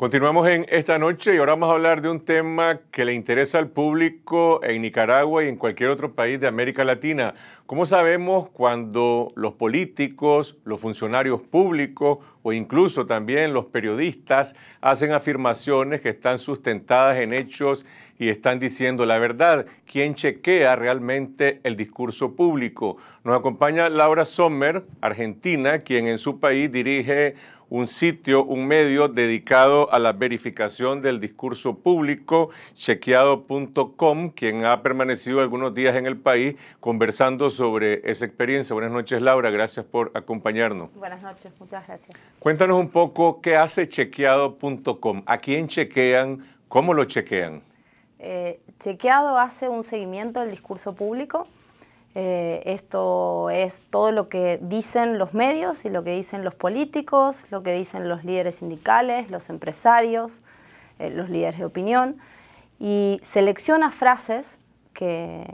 Continuamos en esta noche y ahora vamos a hablar de un tema que le interesa al público en Nicaragua y en cualquier otro país de América Latina. ¿Cómo sabemos cuando los políticos, los funcionarios públicos o incluso también los periodistas hacen afirmaciones que están sustentadas en hechos y están diciendo la verdad? ¿Quién chequea realmente el discurso público? Nos acompaña Laura Sommer, argentina, quien en su país dirige un sitio, un medio dedicado a la verificación del discurso público, chequeado.com, quien ha permanecido algunos días en el país conversando sobre esa experiencia. Buenas noches, Laura, gracias por acompañarnos. Buenas noches, muchas gracias. Cuéntanos un poco qué hace chequeado.com, a quién chequean, cómo lo chequean. Eh, chequeado hace un seguimiento del discurso público eh, esto es todo lo que dicen los medios y lo que dicen los políticos, lo que dicen los líderes sindicales, los empresarios, eh, los líderes de opinión, y selecciona frases que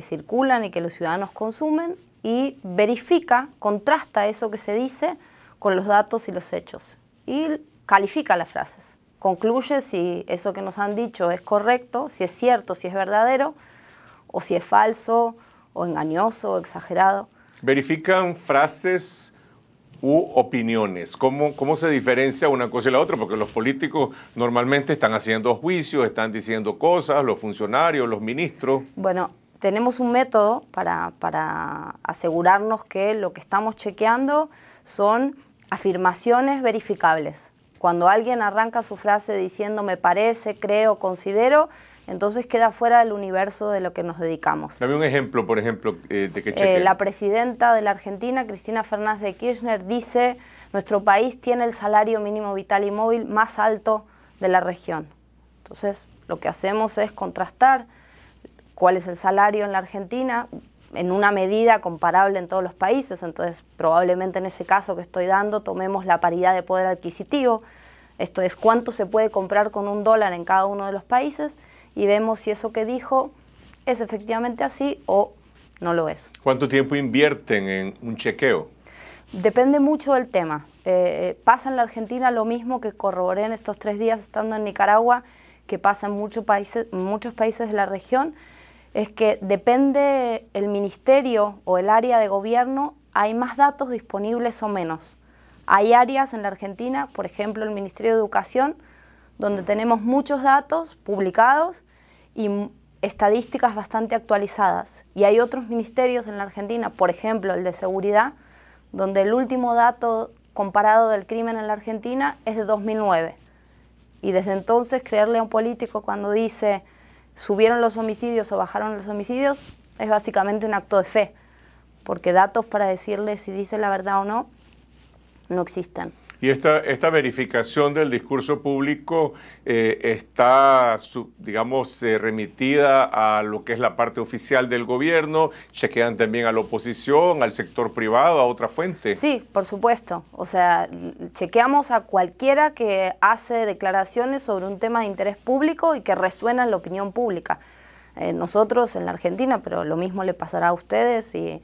circulan y que los ciudadanos consumen y verifica, contrasta eso que se dice con los datos y los hechos y califica las frases. Concluye si eso que nos han dicho es correcto, si es cierto, si es verdadero o si es falso o engañoso o exagerado. Verifican frases u opiniones? ¿Cómo, ¿Cómo se diferencia una cosa y la otra? Porque los políticos normalmente están haciendo juicios, están diciendo cosas, los funcionarios, los ministros. Bueno, tenemos un método para, para asegurarnos que lo que estamos chequeando son afirmaciones verificables. Cuando alguien arranca su frase diciendo me parece, creo, considero, entonces queda fuera del universo de lo que nos dedicamos. Dame un ejemplo, por ejemplo, eh, de que eh, cheque. la presidenta de la Argentina, Cristina Fernández de Kirchner, dice, nuestro país tiene el salario mínimo vital y móvil más alto de la región. Entonces, lo que hacemos es contrastar cuál es el salario en la Argentina en una medida comparable en todos los países, entonces probablemente en ese caso que estoy dando tomemos la paridad de poder adquisitivo, esto es cuánto se puede comprar con un dólar en cada uno de los países y vemos si eso que dijo es efectivamente así o no lo es. ¿Cuánto tiempo invierten en un chequeo? Depende mucho del tema. Eh, pasa en la Argentina lo mismo que corroboré en estos tres días estando en Nicaragua, que pasa en muchos países, muchos países de la región, es que depende el ministerio o el área de gobierno, hay más datos disponibles o menos. Hay áreas en la Argentina, por ejemplo el Ministerio de Educación, donde tenemos muchos datos publicados y estadísticas bastante actualizadas. Y hay otros ministerios en la Argentina, por ejemplo el de Seguridad, donde el último dato comparado del crimen en la Argentina es de 2009. Y desde entonces creerle a un político cuando dice subieron los homicidios o bajaron los homicidios es básicamente un acto de fe, porque datos para decirle si dice la verdad o no no existen. Y esta, esta verificación del discurso público eh, está, digamos, eh, remitida a lo que es la parte oficial del gobierno, chequean también a la oposición, al sector privado, a otra fuente. Sí, por supuesto. O sea, chequeamos a cualquiera que hace declaraciones sobre un tema de interés público y que resuena en la opinión pública. Eh, nosotros en la Argentina, pero lo mismo le pasará a ustedes y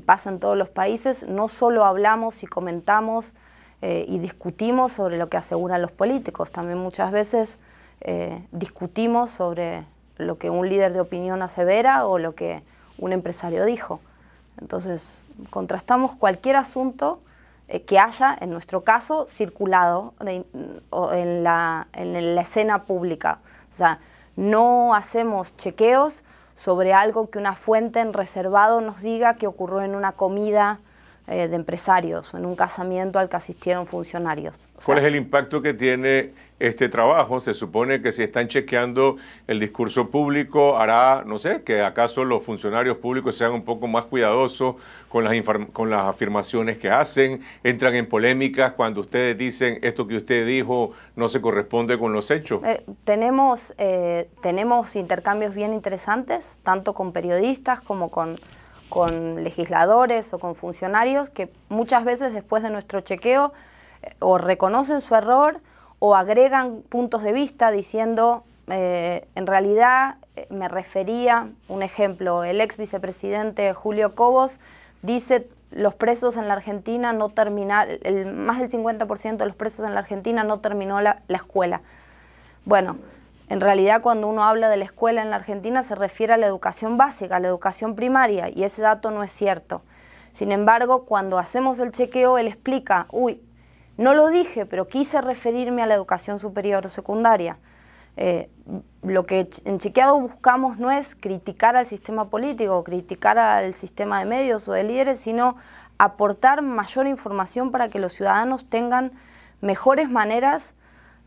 pasa en todos los países, no solo hablamos y comentamos eh, y discutimos sobre lo que aseguran los políticos. También muchas veces eh, discutimos sobre lo que un líder de opinión asevera o lo que un empresario dijo. Entonces, contrastamos cualquier asunto eh, que haya, en nuestro caso, circulado en, la, en la escena pública. O sea, no hacemos chequeos sobre algo que una fuente en reservado nos diga que ocurrió en una comida eh, de empresarios, en un casamiento al que asistieron funcionarios. ¿Cuál es el impacto que tiene este trabajo? Se supone que si están chequeando el discurso público, hará, no sé, que acaso los funcionarios públicos sean un poco más cuidadosos con las, con las afirmaciones que hacen, entran en polémicas cuando ustedes dicen esto que usted dijo no se corresponde con los hechos. Eh, tenemos, eh, tenemos intercambios bien interesantes, tanto con periodistas como con con legisladores o con funcionarios que muchas veces después de nuestro chequeo eh, o reconocen su error o agregan puntos de vista diciendo, eh, en realidad eh, me refería, un ejemplo, el ex vicepresidente Julio Cobos dice, los presos en la Argentina no el más del 50% de los presos en la Argentina no terminó la, la escuela. Bueno, en realidad, cuando uno habla de la escuela en la Argentina, se refiere a la educación básica, a la educación primaria, y ese dato no es cierto. Sin embargo, cuando hacemos el chequeo, él explica, uy, no lo dije, pero quise referirme a la educación superior o secundaria. Eh, lo que en Chequeado buscamos no es criticar al sistema político, criticar al sistema de medios o de líderes, sino aportar mayor información para que los ciudadanos tengan mejores maneras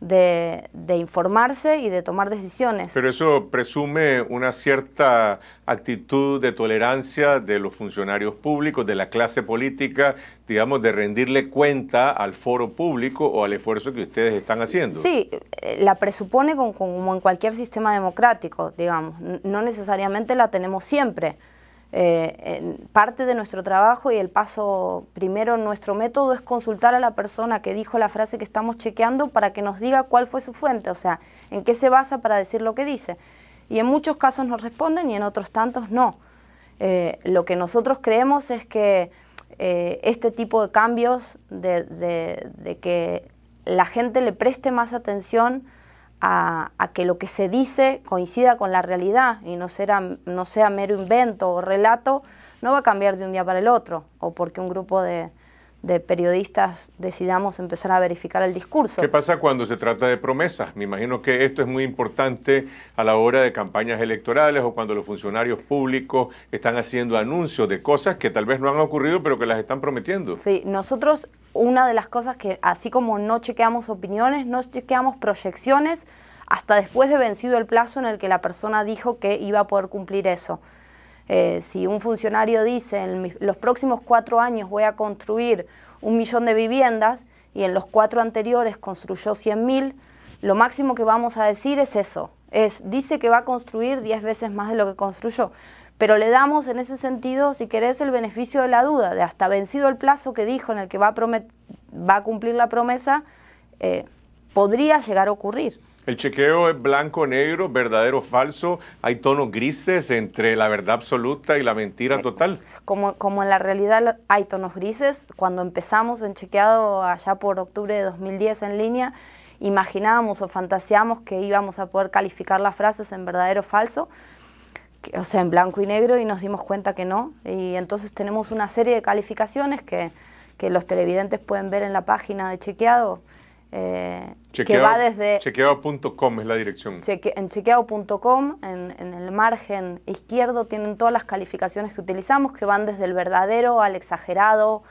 de, informarse y de tomar decisiones. Pero eso presume una cierta actitud de tolerancia de los funcionarios públicos, de la clase política, digamos, de rendirle cuenta al foro público o al esfuerzo que ustedes están haciendo. Sí, eh, la presupone como en cualquier sistema democrático, digamos. No necesariamente la tenemos siempre. Eh, parte de nuestro trabajo y el paso primero en nuestro método es consultar a la persona que dijo la frase que estamos chequeando para que nos diga cuál fue su fuente, o sea, en qué se basa para decir lo que dice. Y en muchos casos nos responden y en otros tantos no. Eh, lo que nosotros creemos es que eh, este tipo de cambios, de que la gente le preste más atención, a, que lo que se dice coincida con la realidad y no, será, no sea mero invento o relato, no va a cambiar de un día para el otro, o porque un grupo de, de periodistas decidamos empezar a verificar el discurso. ¿Qué pasa cuando se trata de promesas? Me imagino que esto es muy importante a la hora de campañas electorales o cuando los funcionarios públicos están haciendo anuncios de cosas que tal vez no han ocurrido pero que las están prometiendo. Sí, nosotros una de las cosas que, así como no chequeamos opiniones, no chequeamos proyecciones hasta después de vencido el plazo en el que la persona dijo que iba a poder cumplir eso. Eh, si un funcionario dice en los próximos cuatro años voy a construir un millón de viviendas y en los cuatro anteriores construyó 100.000, mil, lo máximo que vamos a decir es eso, es dice que va a construir 10 veces más de lo que construyó pero le damos en ese sentido, si querés, el beneficio de la duda, de hasta vencido el plazo que dijo en el que va a, cumplir la promesa, eh, podría llegar a ocurrir. El chequeo es blanco-negro, verdadero-falso, o hay tonos grises entre la verdad absoluta y la mentira eh, total. Como, en la realidad hay tonos grises, cuando empezamos en chequeado allá por octubre de 2010 en línea, imaginábamos o fantaseamos que íbamos a poder calificar las frases en verdadero-falso, o o sea, en blanco y negro y nos dimos cuenta que no. Y entonces tenemos una serie de calificaciones que, los televidentes pueden ver en la página de Chequeado. Eh, que va desde... Chequeado.com es la dirección. en chequeado.com, en, en el margen izquierdo, tienen todas las calificaciones que utilizamos, que van desde el verdadero al exagerado,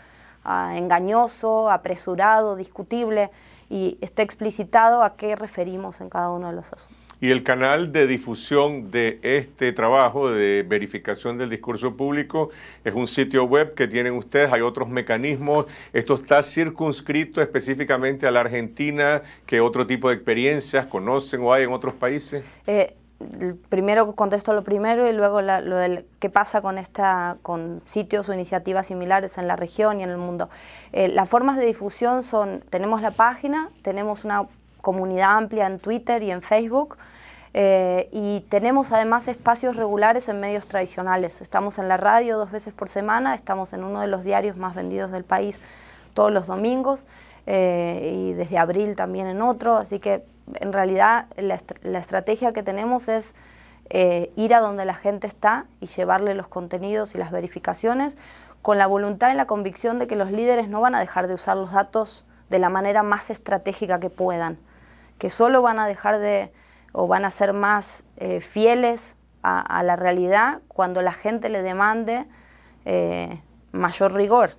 a engañoso, apresurado, discutible, y está explicitado a qué referimos en cada uno de los asuntos. Y el canal de difusión de este trabajo de verificación del discurso público es un sitio web que tienen ustedes, hay otros mecanismos, esto está circunscrito específicamente a la Argentina, que otro tipo de experiencias conocen o hay en otros países. Eh, primero contesto lo primero y luego lo del qué pasa con esta con sitios o iniciativas similares en la región y en el mundo. Eh, las formas de difusión son tenemos la página, tenemos una comunidad amplia en Twitter y en Facebook. Eh, y tenemos además espacios regulares en medios tradicionales. Estamos en la radio dos veces por semana, estamos en uno de los diarios más vendidos del país todos los domingos eh, y desde abril también en otro. Así que en realidad la, estrategia que tenemos es eh, ir a donde la gente está y llevarle los contenidos y las verificaciones con la voluntad y la convicción de que los líderes no van a dejar de usar los datos de la manera más estratégica que puedan, que solo van a dejar de o van a ser más eh, fieles a, la realidad cuando la gente le demande eh, mayor rigor.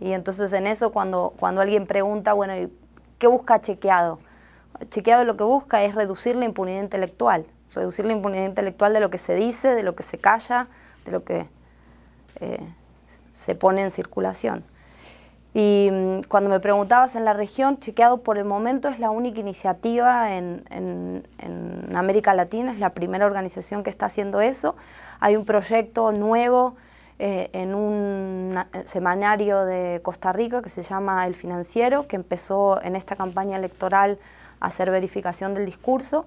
Y entonces en eso cuando, alguien pregunta, bueno, ¿qué busca Chequeado? Chequeado lo que busca es reducir la impunidad intelectual, reducir la impunidad intelectual de lo que se dice, de lo que se calla, de lo que eh, se pone en circulación. Y mm, cuando me preguntabas en la región, Chequeado por el momento es la única iniciativa en, en, América Latina, es la primera organización que está haciendo eso. Hay un proyecto nuevo eh, en un eh, semanario de Costa Rica que se llama El Financiero, que empezó en esta campaña electoral a hacer verificación del discurso.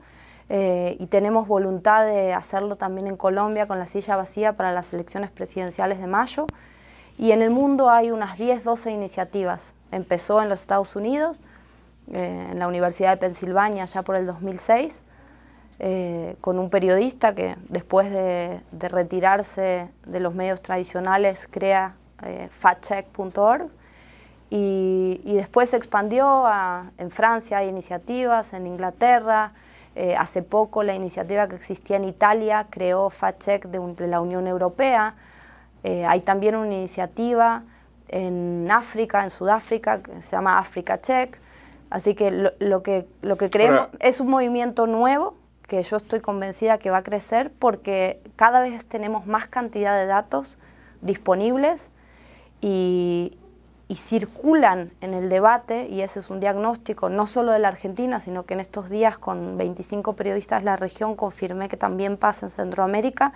Eh, y tenemos voluntad de hacerlo también en Colombia con la silla vacía para las elecciones presidenciales de mayo. Y en el mundo hay unas 10, 12 iniciativas. Empezó en los Estados Unidos, eh, en la Universidad de Pensilvania, ya por el 2006, eh, con un periodista que después de, retirarse de los medios tradicionales crea eh, factcheck.org y, después se expandió en Francia, hay iniciativas, en Inglaterra, eh, hace poco la iniciativa que existía en Italia creó FATCHECK de la Unión Europea, eh, hay también una iniciativa en África, en Sudáfrica, que se llama Africa Check. Así que lo, que, lo que creemos es un movimiento nuevo que yo estoy convencida que va a crecer porque cada vez tenemos más cantidad de datos disponibles y, y circulan en el debate, y ese es un diagnóstico no solo de la Argentina, sino que en estos días con 25 periodistas de la región confirmé que también pasa en Centroamérica,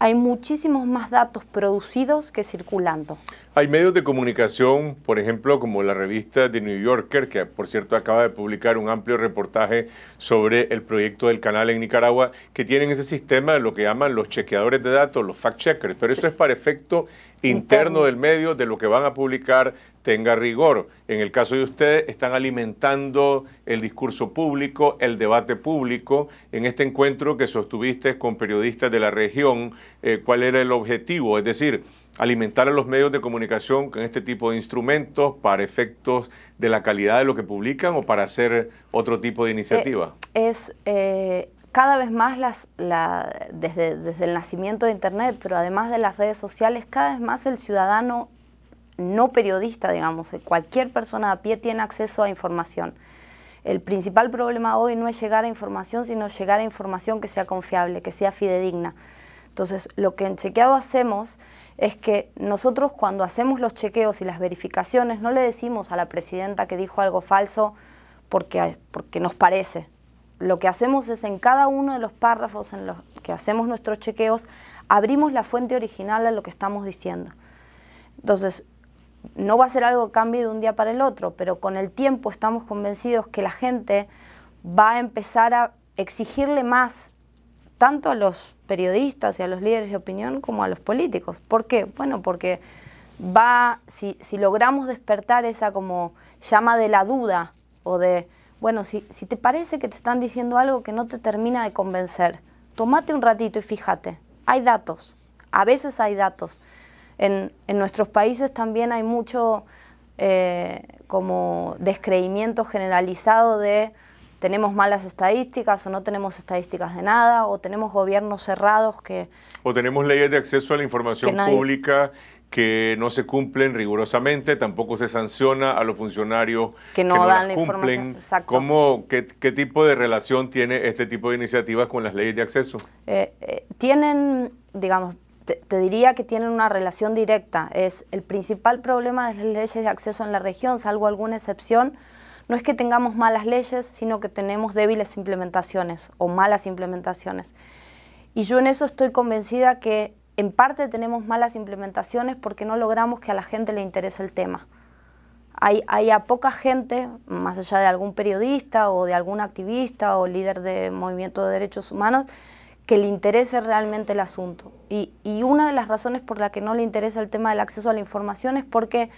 hay muchísimos más datos producidos que circulando. Hay medios de comunicación, por ejemplo, como la revista The New Yorker, que por cierto acaba de publicar un amplio reportaje sobre el proyecto del canal en Nicaragua, que tienen ese sistema de lo que llaman los chequeadores de datos, los fact-checkers, pero eso es para efecto interno del medio de lo que van a publicar tenga rigor. En el caso de ustedes, están alimentando el discurso público, el debate público. En este encuentro que sostuviste con periodistas de la región, eh, ¿cuál era el objetivo? Es decir, alimentar a los medios de comunicación con este tipo de instrumentos para efectos de la calidad de lo que publican o para hacer otro tipo de eh, iniciativa. es eh, cada vez más desde, el nacimiento de Internet, pero además de las redes sociales, cada vez más el ciudadano no periodista, digamos, cualquier persona a pie tiene acceso a información. El principal problema hoy no es llegar a información, sino llegar a información que sea confiable, que sea fidedigna. Entonces, lo que en chequeado hacemos es que nosotros cuando hacemos los chequeos y las verificaciones no le decimos a la presidenta que dijo algo falso porque, porque nos parece, lo que hacemos es en cada uno de los párrafos en los que hacemos nuestros chequeos, abrimos la fuente original a lo que estamos diciendo. Entonces, no va a ser algo que cambie de un día para el otro, pero con el tiempo estamos convencidos que la gente va a empezar a exigirle más tanto a los periodistas y a los líderes de opinión como a los políticos. ¿Por qué? Bueno, porque va, si, si logramos despertar esa como llama de la duda o de bueno, si, te parece que te están diciendo algo que no te termina de convencer, tomate un ratito y fíjate, hay datos, a veces hay datos. En, nuestros países también hay mucho eh, como descreimiento generalizado de tenemos malas estadísticas o no tenemos estadísticas de nada o tenemos gobiernos cerrados que... O tenemos leyes de acceso a la información pública que no se cumplen rigurosamente, tampoco se sanciona a los funcionarios que no, dan cumplen. ¿Cómo, qué, tipo de relación tiene este tipo de iniciativas con las leyes de acceso? Eh, eh, tienen, digamos, te, te, diría que tienen una relación directa. Es el principal problema de las leyes de acceso en la región, salvo alguna excepción. No es que tengamos malas leyes, sino que tenemos débiles implementaciones o malas implementaciones. Y yo en eso estoy convencida que en parte tenemos malas implementaciones porque no logramos que a la gente le interese el tema. Hay, a poca gente, más allá de algún periodista o de algún activista o líder de movimiento de derechos humanos, que le interese realmente el asunto. Y, y una de las razones por la que no le interesa el tema del acceso a la información es porque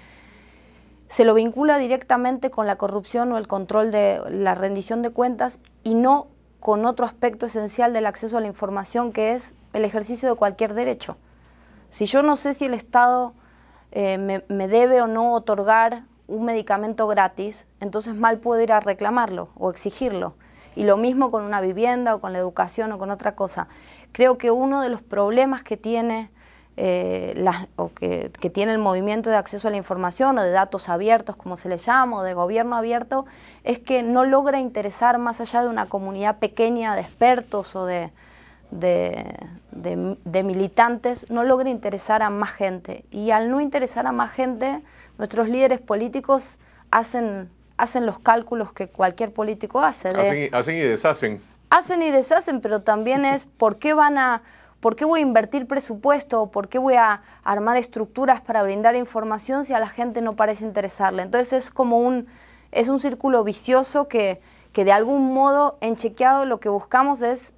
se lo vincula directamente con la corrupción o el control de la rendición de cuentas y no con otro aspecto esencial del acceso a la información que es el ejercicio de cualquier derecho. Si yo no sé si el Estado eh, me, debe o no otorgar un medicamento gratis, entonces mal puedo ir a reclamarlo o exigirlo. Y lo mismo con una vivienda o con la educación o con otra cosa. Creo que uno de los problemas que tiene, eh, o que, que tiene el movimiento de acceso a la información o de datos abiertos, como se le llama, o de gobierno abierto, es que no logra interesar más allá de una comunidad pequeña de expertos o de, de, militantes no logra interesar a más gente. Y al no interesar a más gente, nuestros líderes políticos hacen, hacen los cálculos que cualquier político hace. hacen, y, deshacen. Hacen y deshacen, pero también es por qué van a... ¿Por qué voy a invertir presupuesto? ¿Por qué voy a armar estructuras para brindar información si a la gente no parece interesarle? Entonces es como un, es un círculo vicioso que, que de algún modo en chequeado lo que buscamos es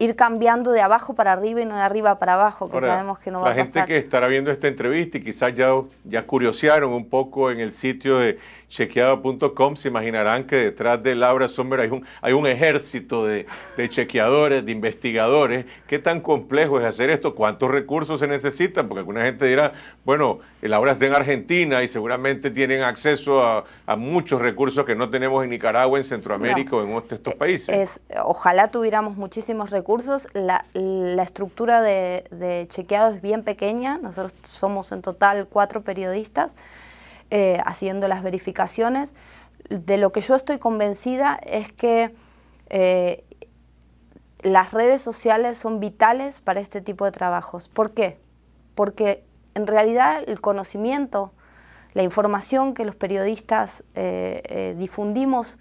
ir cambiando de abajo para arriba y no de arriba para abajo, que sabemos que no va a pasar. La gente que estará viendo esta entrevista y quizás ya, ya curiosearon un poco en el sitio de chequeado.com, se imaginarán que detrás de Laura Sommer hay un, hay un ejército de, chequeadores, de investigadores. ¿Qué tan complejo es hacer esto? ¿Cuántos recursos se necesitan? Porque alguna gente dirá, bueno, Laura está en Argentina y seguramente tienen acceso a, muchos recursos que no tenemos en Nicaragua, en Centroamérica o en estos eh, países. Es, ojalá tuviéramos muchísimos recursos la, estructura de, chequeado es bien pequeña. Nosotros somos en total cuatro periodistas eh, haciendo las verificaciones. De lo que yo estoy convencida es que eh, las redes sociales son vitales para este tipo de trabajos. ¿Por qué? Porque en realidad el conocimiento, la información que los periodistas eh, difundimos,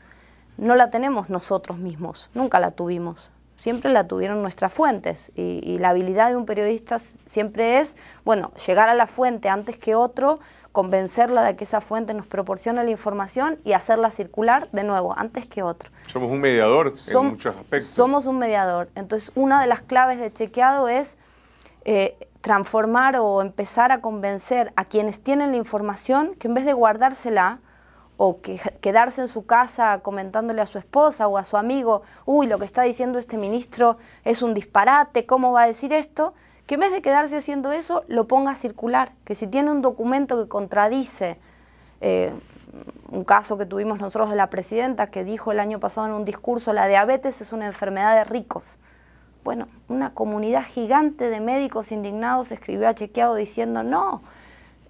no la tenemos nosotros mismos, nunca la tuvimos siempre la tuvieron nuestras fuentes y, la habilidad de un periodista siempre es, bueno, llegar a la fuente antes que otro, convencerla de que esa fuente nos proporciona la información y hacerla circular de nuevo, antes que otro. Somos un mediador en muchos aspectos. Somos un mediador. Entonces, una de las claves de chequeado es eh, transformar o empezar a convencer a quienes tienen la información que en vez de guardársela, o quedarse en su casa comentándole a su esposa o a su amigo, uy, lo que está diciendo este ministro es un disparate, ¿cómo va a decir esto? Que en vez de quedarse haciendo eso, lo ponga a circular, que si tiene un documento que contradice eh, un caso que tuvimos nosotros de la presidenta que dijo el año pasado en un discurso, la diabetes es una enfermedad de ricos. Bueno, una comunidad gigante de médicos indignados escribió a Chequeado diciendo, no,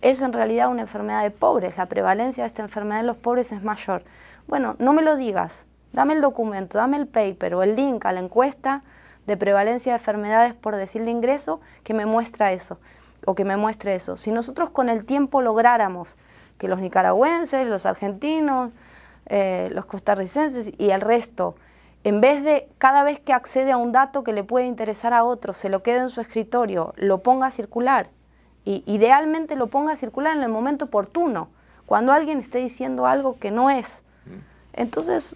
es en realidad una enfermedad de pobres, la prevalencia de esta enfermedad en los pobres es mayor. Bueno, no me lo digas, dame el documento, dame el paper o el link a la encuesta de prevalencia de enfermedades por decir de ingreso que me muestra eso o que me muestre eso. Si nosotros con el tiempo lográramos que los nicaragüenses, los argentinos, eh, los costarricenses y el resto, en vez de cada vez que accede a un dato que le puede interesar a otro, se lo quede en su escritorio, lo ponga a circular y idealmente lo ponga a circular en el momento oportuno, cuando alguien esté diciendo algo que no es. Entonces...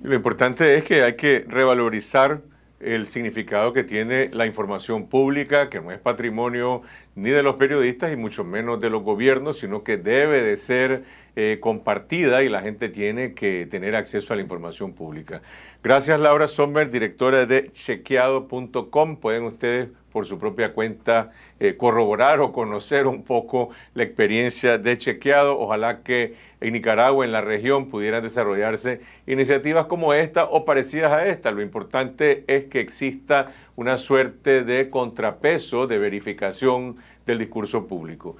Lo importante es que hay que revalorizar el significado que tiene la información pública, que no es patrimonio ni de los periodistas y mucho menos de los gobiernos, sino que debe de ser eh, compartida y la gente tiene que tener acceso a la información pública. Gracias Laura Sommer, directora de chequeado.com. Pueden ustedes por su propia cuenta eh, corroborar o conocer un poco la experiencia de chequeado. Ojalá que en Nicaragua, en la región, pudieran desarrollarse iniciativas como esta o parecidas a esta. Lo importante es que exista una suerte de contrapeso de verificación del discurso público.